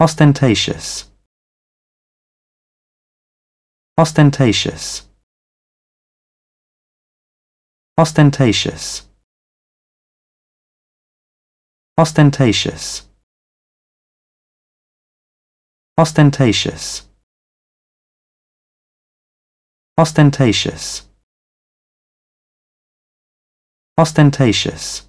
Ostentatious Ostentatious Ostentatious Ostentatious Ostentatious Ostentatious Ostentatious